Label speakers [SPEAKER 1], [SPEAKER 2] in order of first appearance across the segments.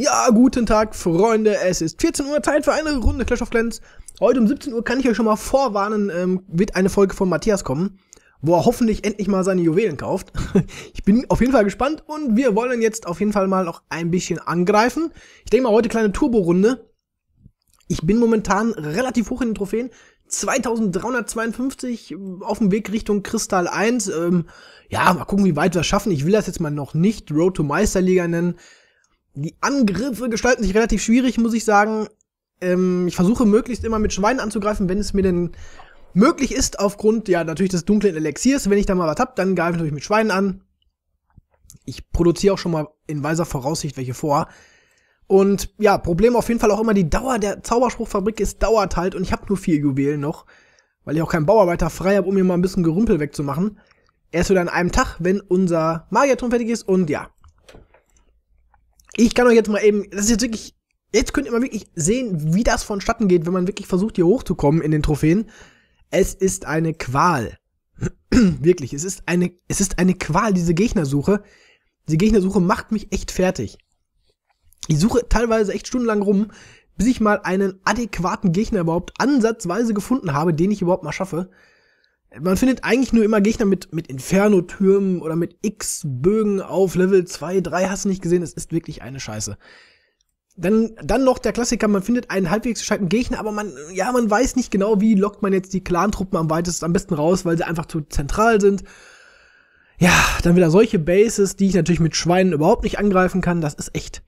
[SPEAKER 1] Ja, guten Tag, Freunde. Es ist 14 Uhr, Zeit für eine Runde Clash of Clans. Heute um 17 Uhr kann ich euch schon mal vorwarnen, ähm, wird eine Folge von Matthias kommen, wo er hoffentlich endlich mal seine Juwelen kauft. ich bin auf jeden Fall gespannt und wir wollen jetzt auf jeden Fall mal noch ein bisschen angreifen. Ich denke mal, heute kleine Turbo-Runde. Ich bin momentan relativ hoch in den Trophäen. 2352 äh, auf dem Weg Richtung Kristall 1. Ähm, ja, mal gucken, wie weit wir es schaffen. Ich will das jetzt mal noch nicht Road to Meisterliga nennen. Die Angriffe gestalten sich relativ schwierig, muss ich sagen. Ähm, ich versuche möglichst immer mit Schweinen anzugreifen, wenn es mir denn möglich ist, aufgrund, ja, natürlich des dunklen Elixiers. Wenn ich da mal was hab, dann greife ich natürlich mit Schweinen an. Ich produziere auch schon mal in weiser Voraussicht welche vor. Und ja, Problem auf jeden Fall auch immer die Dauer der Zauberspruchfabrik ist dauert halt und ich habe nur vier Juwelen noch, weil ich auch keinen Bauarbeiter frei habe, um mir mal ein bisschen Gerümpel wegzumachen. Erst wieder an einem Tag, wenn unser Magierturm fertig ist und ja, ich kann euch jetzt mal eben, das ist jetzt wirklich, jetzt könnt ihr mal wirklich sehen, wie das vonstatten geht, wenn man wirklich versucht, hier hochzukommen in den Trophäen. Es ist eine Qual. wirklich, es ist eine, es ist eine Qual, diese Gegnersuche. Diese Gegnersuche macht mich echt fertig. Ich suche teilweise echt stundenlang rum, bis ich mal einen adäquaten Gegner überhaupt ansatzweise gefunden habe, den ich überhaupt mal schaffe man findet eigentlich nur immer Gegner mit, mit Inferno-Türmen oder mit X-Bögen auf Level 2, 3, hast du nicht gesehen, es ist wirklich eine Scheiße. Dann, dann noch der Klassiker, man findet einen halbwegs gescheiten Gegner, aber man, ja, man weiß nicht genau, wie lockt man jetzt die Clan-Truppen am weitesten, am besten raus, weil sie einfach zu zentral sind. Ja, dann wieder solche Bases, die ich natürlich mit Schweinen überhaupt nicht angreifen kann, das ist echt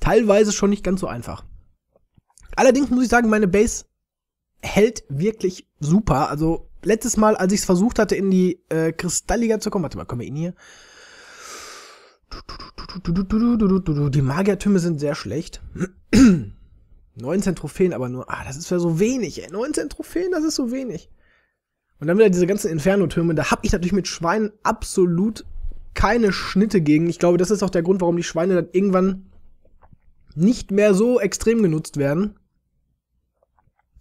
[SPEAKER 1] teilweise schon nicht ganz so einfach. Allerdings muss ich sagen, meine Base hält wirklich super, also letztes Mal, als ich es versucht hatte, in die äh, Kristallliga zu kommen, warte mal, kommen wir in hier? Die Magiertürme sind sehr schlecht. 19 Trophäen, aber nur, ah, das ist ja so wenig, ey. 19 Trophäen, das ist so wenig. Und dann wieder diese ganzen Inferno-Türme, da habe ich natürlich mit Schweinen absolut keine Schnitte gegen. Ich glaube, das ist auch der Grund, warum die Schweine dann irgendwann nicht mehr so extrem genutzt werden.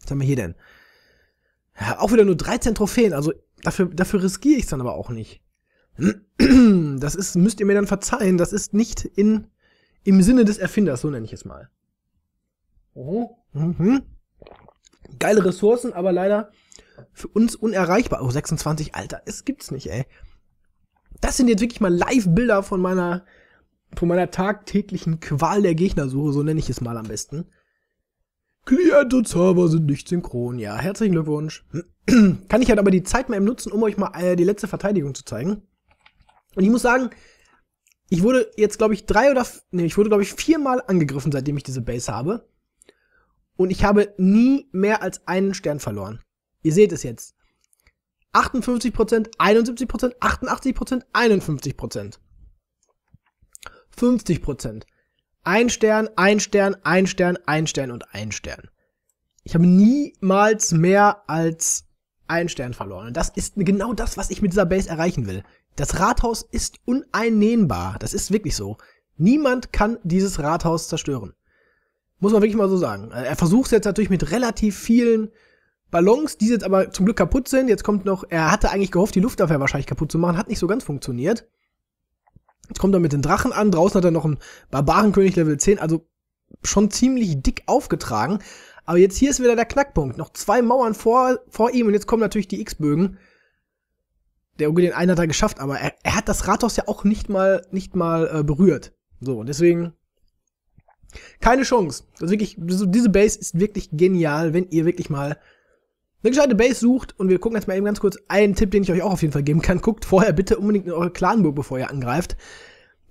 [SPEAKER 1] Was haben wir hier denn? auch wieder nur 13 Trophäen, also dafür, dafür riskiere ich es dann aber auch nicht. Das ist, müsst ihr mir dann verzeihen, das ist nicht in, im Sinne des Erfinders, so nenne ich es mal. Mhm. Mhm. Geile Ressourcen, aber leider für uns unerreichbar. Oh, 26, Alter, es gibt's nicht, ey. Das sind jetzt wirklich mal Live-Bilder von meiner, von meiner tagtäglichen Qual der Gegnersuche, so nenne ich es mal am besten. Klient und Server sind nicht synchron. Ja, herzlichen Glückwunsch. Kann ich halt aber die Zeit mal eben nutzen, um euch mal äh, die letzte Verteidigung zu zeigen. Und ich muss sagen, ich wurde jetzt, glaube ich, drei oder, nee, ich wurde, glaube ich, viermal angegriffen, seitdem ich diese Base habe. Und ich habe nie mehr als einen Stern verloren. Ihr seht es jetzt. 58%, 71%, 88%, 51%. 50%. Ein Stern, ein Stern, ein Stern, ein Stern und ein Stern. Ich habe niemals mehr als einen Stern verloren. Und das ist genau das, was ich mit dieser Base erreichen will. Das Rathaus ist uneinnehmbar. Das ist wirklich so. Niemand kann dieses Rathaus zerstören. Muss man wirklich mal so sagen. Äh, er versucht es jetzt natürlich mit relativ vielen Ballons, die jetzt aber zum Glück kaputt sind. Jetzt kommt noch, er hatte eigentlich gehofft, die Luftwaffe wahrscheinlich kaputt zu machen, hat nicht so ganz funktioniert. Jetzt kommt er mit den Drachen an, draußen hat er noch einen Barbarenkönig Level 10, also schon ziemlich dick aufgetragen. Aber jetzt hier ist wieder der Knackpunkt. Noch zwei Mauern vor, vor ihm und jetzt kommen natürlich die X-Bögen. Der Uge, den einen hat er geschafft, aber er, er, hat das Rathaus ja auch nicht mal, nicht mal äh, berührt. So, und deswegen keine Chance. Das ist wirklich, diese Base ist wirklich genial, wenn ihr wirklich mal eine gescheite Base sucht und wir gucken jetzt mal eben ganz kurz einen Tipp, den ich euch auch auf jeden Fall geben kann. Guckt vorher bitte unbedingt in eure Clanburg, bevor ihr angreift.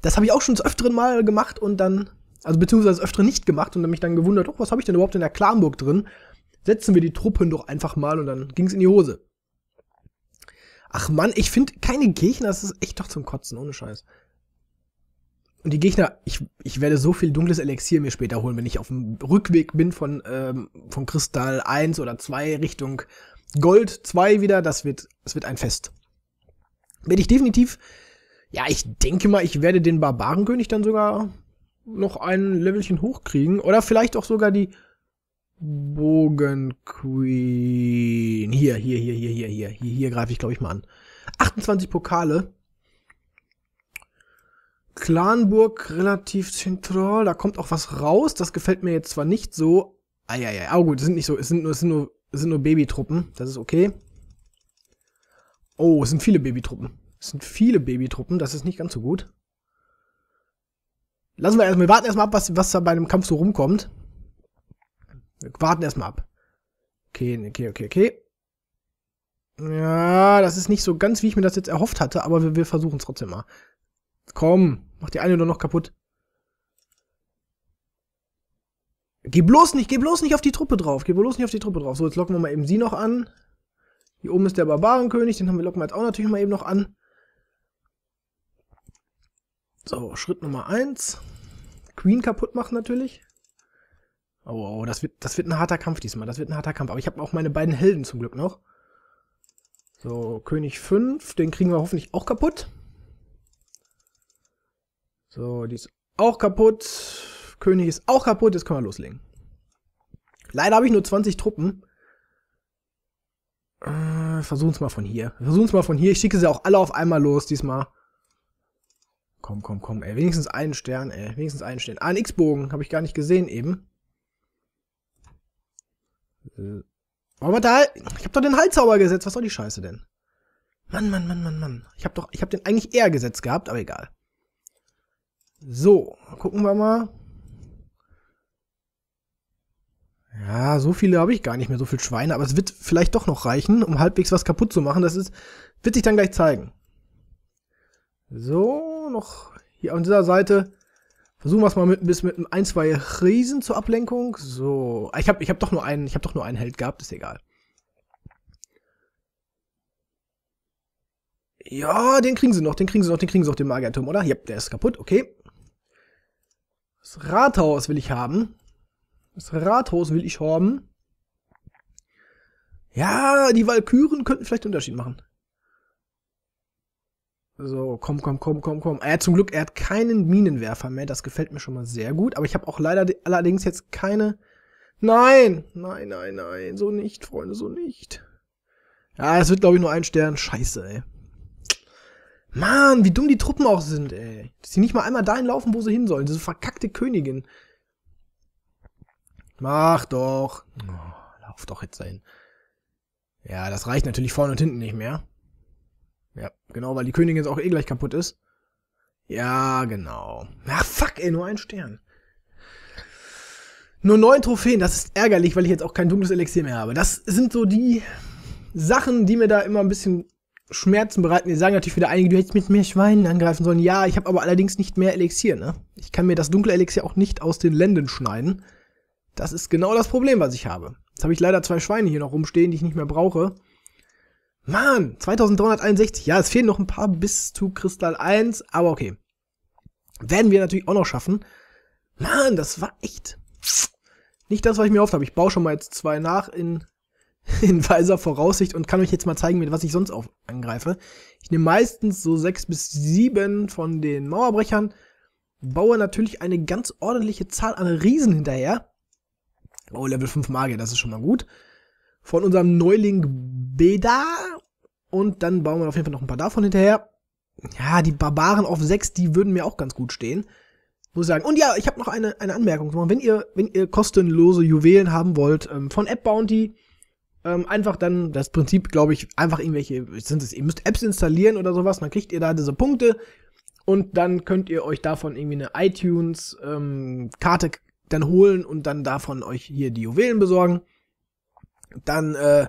[SPEAKER 1] Das habe ich auch schon des Öfteren mal gemacht und dann, also beziehungsweise des Öfteren nicht gemacht und dann mich dann gewundert, oh, was habe ich denn überhaupt in der Clanburg drin? Setzen wir die Truppen doch einfach mal und dann ging es in die Hose. Ach man, ich finde keine Gegner, das ist echt doch zum Kotzen, ohne Scheiß und die Gegner, ich, ich werde so viel dunkles Elixier mir später holen, wenn ich auf dem Rückweg bin von, ähm, von Kristall 1 oder 2 Richtung Gold 2 wieder. Das wird, das wird ein Fest. Werde ich definitiv, ja, ich denke mal, ich werde den Barbarenkönig dann sogar noch ein Levelchen hochkriegen. Oder vielleicht auch sogar die Bogenqueen. Hier, hier, hier, hier, hier, hier. Hier, hier greife ich, glaube ich, mal an. 28 Pokale. Clanburg relativ zentral. Da kommt auch was raus. Das gefällt mir jetzt zwar nicht so. Ah, ja, ja. Aber gut, es sind nicht so. Es sind nur, es sind nur, es sind nur Babytruppen. Das ist okay. Oh, es sind viele Babytruppen. Es sind viele Babytruppen. Das ist nicht ganz so gut. Lassen wir erstmal. Wir warten erstmal ab, was, was da bei einem Kampf so rumkommt. Wir warten erstmal ab. Okay, okay, okay, okay. Ja, das ist nicht so ganz, wie ich mir das jetzt erhofft hatte, aber wir, wir versuchen es trotzdem mal. Komm, mach die eine oder noch kaputt. Geh bloß nicht, geh bloß nicht auf die Truppe drauf. Geh bloß nicht auf die Truppe drauf. So, jetzt locken wir mal eben sie noch an. Hier oben ist der Barbarenkönig, den haben wir locken wir jetzt auch natürlich mal eben noch an. So, Schritt Nummer 1. Queen kaputt machen natürlich. Oh, oh, oh, das wird, das wird ein harter Kampf diesmal. Das wird ein harter Kampf. Aber ich habe auch meine beiden Helden zum Glück noch. So, König 5, den kriegen wir hoffentlich auch kaputt. So, die ist auch kaputt. König ist auch kaputt. Jetzt können wir loslegen. Leider habe ich nur 20 Truppen. Äh, versuchen's mal von hier. Versuchen's mal von hier. Ich schicke sie auch alle auf einmal los diesmal. Komm, komm, komm, ey. Wenigstens einen Stern, ey. Wenigstens einen Stern. Ah, ein X-Bogen. Habe ich gar nicht gesehen eben. Äh. Warum hat der Ich hab doch den Heilzauber gesetzt. Was soll die Scheiße denn? Mann, Mann, Mann, Mann, Mann. Ich hab doch, ich hab den eigentlich eher gesetzt gehabt, aber egal. So, gucken wir mal. Ja, so viele habe ich gar nicht mehr, so viele Schweine, aber es wird vielleicht doch noch reichen, um halbwegs was kaputt zu machen. Das ist, wird sich dann gleich zeigen. So, noch hier an dieser Seite. Versuchen wir es mal mit, bis mit ein, zwei Riesen zur Ablenkung. So, ich habe ich hab doch, nur einen, hab doch nur einen Held gehabt, ist egal. Ja, den kriegen sie noch, den kriegen sie noch, den kriegen sie noch, den Magierturm, oder? Ja, der ist kaputt, okay. Das Rathaus will ich haben. Das Rathaus will ich haben. Ja, die Walküren könnten vielleicht einen Unterschied machen. So, komm, komm, komm, komm, komm. Er zum Glück, er hat keinen Minenwerfer mehr. Das gefällt mir schon mal sehr gut. Aber ich habe auch leider allerdings jetzt keine. Nein! Nein, nein, nein. So nicht, Freunde, so nicht. Ja, es wird, glaube ich, nur ein Stern. Scheiße, ey. Mann, wie dumm die Truppen auch sind, ey. Dass die nicht mal einmal dahin laufen, wo sie hin sollen. Diese verkackte Königin. Mach doch. Oh, lauf doch jetzt dahin. Ja, das reicht natürlich vorne und hinten nicht mehr. Ja, genau, weil die Königin jetzt auch eh gleich kaputt ist. Ja, genau. Ach, fuck, ey, nur ein Stern. Nur neun Trophäen, das ist ärgerlich, weil ich jetzt auch kein dunkles Elixier mehr habe. Das sind so die Sachen, die mir da immer ein bisschen Schmerzen bereiten. Wir sagen natürlich wieder einige, du hättest mit mehr Schweinen angreifen sollen. Ja, ich habe aber allerdings nicht mehr Elixier, ne? Ich kann mir das dunkle Elixier auch nicht aus den Lenden schneiden. Das ist genau das Problem, was ich habe. Jetzt habe ich leider zwei Schweine hier noch rumstehen, die ich nicht mehr brauche. Mann, 2361. Ja, es fehlen noch ein paar bis zu Kristall 1, aber okay. Werden wir natürlich auch noch schaffen. Mann, das war echt nicht das, was ich mir erhofft habe. Ich baue schon mal jetzt zwei nach in in weiser Voraussicht und kann euch jetzt mal zeigen, mit was ich sonst auch angreife. Ich nehme meistens so sechs bis sieben von den Mauerbrechern, baue natürlich eine ganz ordentliche Zahl an Riesen hinterher. Oh, Level 5 Magier, das ist schon mal gut. Von unserem Neuling Beda. Und dann bauen wir auf jeden Fall noch ein paar davon hinterher. Ja, die Barbaren auf 6, die würden mir auch ganz gut stehen. Muss ich sagen. Und ja, ich habe noch eine, eine Anmerkung Wenn ihr, wenn ihr kostenlose Juwelen haben wollt, ähm, von App Bounty, ähm, einfach dann das Prinzip, glaube ich, einfach irgendwelche, sind es, ihr müsst Apps installieren oder sowas, dann kriegt ihr da diese Punkte und dann könnt ihr euch davon irgendwie eine iTunes-Karte ähm, dann holen und dann davon euch hier die Juwelen besorgen. Dann, äh,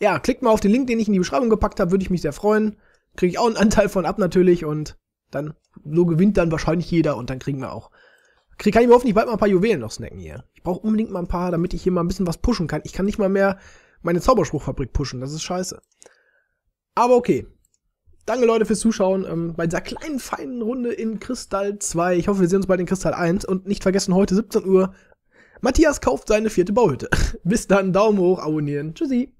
[SPEAKER 1] ja, klickt mal auf den Link, den ich in die Beschreibung gepackt habe, würde ich mich sehr freuen. Kriege ich auch einen Anteil von ab natürlich und dann, so gewinnt dann wahrscheinlich jeder und dann kriegen wir auch krieg, kann ich mir hoffentlich bald mal ein paar Juwelen noch snacken hier. Ich brauche unbedingt mal ein paar, damit ich hier mal ein bisschen was pushen kann. Ich kann nicht mal mehr meine Zauberspruchfabrik pushen. Das ist scheiße. Aber okay. Danke, Leute, fürs Zuschauen ähm, bei dieser kleinen, feinen Runde in Kristall 2. Ich hoffe, wir sehen uns bei den Kristall 1. Und nicht vergessen, heute 17 Uhr, Matthias kauft seine vierte Bauhütte. Bis dann, Daumen hoch, abonnieren. Tschüssi.